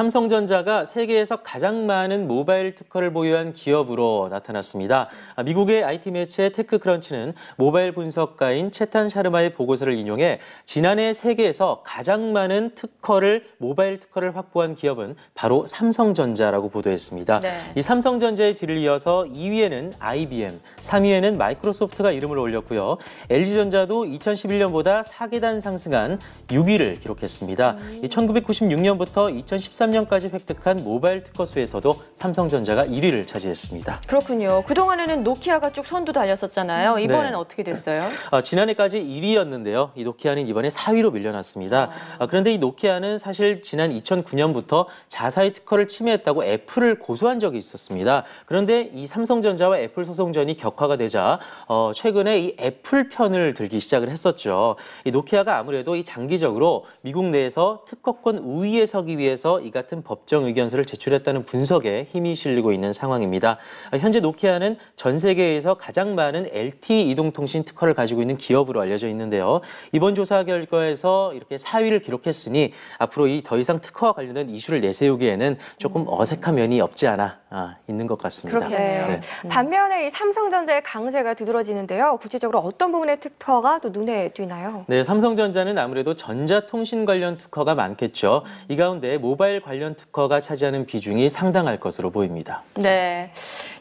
삼성전자가 세계에서 가장 많은 모바일 특허를 보유한 기업으로 나타났습니다. 아, 미국의 IT 매체 테크크런치는 모바일 분석가인 채탄 샤르마의 보고서를 인용해 지난해 세계에서 가장 많은 특허를 모바일 특허를 확보한 기업은 바로 삼성전자라고 보도했습니다. 네. 이 삼성전자의 뒤를 이어서 2위에는 IBM, 3위에는 마이크로소프트가 이름을 올렸고요. LG전자도 2011년보다 4계단 상승한 6위를 기록했습니다. 음. 1996년부터 2013 2013년까지 획득한 모바일 특허 수에서도 삼성전자가 1위를 차지했습니다. 그렇군요. 그동안에는 노키아가 쭉 선두 달렸었잖아요. 이번에는 네. 어떻게 됐어요? 아, 지난해까지 1위였는데요. 이 노키아는 이번에 4위로 밀려났습니다. 아, 그런데 이 노키아는 사실 지난 2009년부터 자사의 특허를 침해했다고 애플을 고소한 적이 있었습니다. 그런데 이 삼성전자와 애플 소송전이 격화가 되자 어, 최근에 이 애플 편을 들기 시작을 했었죠. 이 노키아가 아무래도 이 장기적으로 미국 내에서 특허권 우위에 서기 위해서 이가 같은 법정 의견서를 제출했다는 분석에 힘이 실리고 있는 상황입니다. 아, 현재 노키아는 전 세계에서 가장 많은 LTE 이동통신 특허를 가지고 있는 기업으로 알려져 있는데요. 이번 조사 결과에서 이렇게 4위를 기록했으니 앞으로 이 더 이상 특허와 관련된 이슈를 내세우기에는 조금 어색한 면이 없지 않아 아, 있는 것 같습니다. 그렇겠네요. 네. 음. 반면에 이 삼성전자의 강세가 두드러지는데요. 구체적으로 어떤 부분의 특허가 또 눈에 띄나요? 네, 삼성전자는 아무래도 전자통신 관련 특허가 많겠죠. 이 가운데 모바일 관련 특허가 차지하는 비중이 상당할 것으로 보입니다. 네,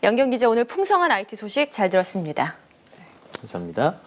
연경 기자 오늘 풍성한 IT 소식 잘 들었습니다. 감사합니다.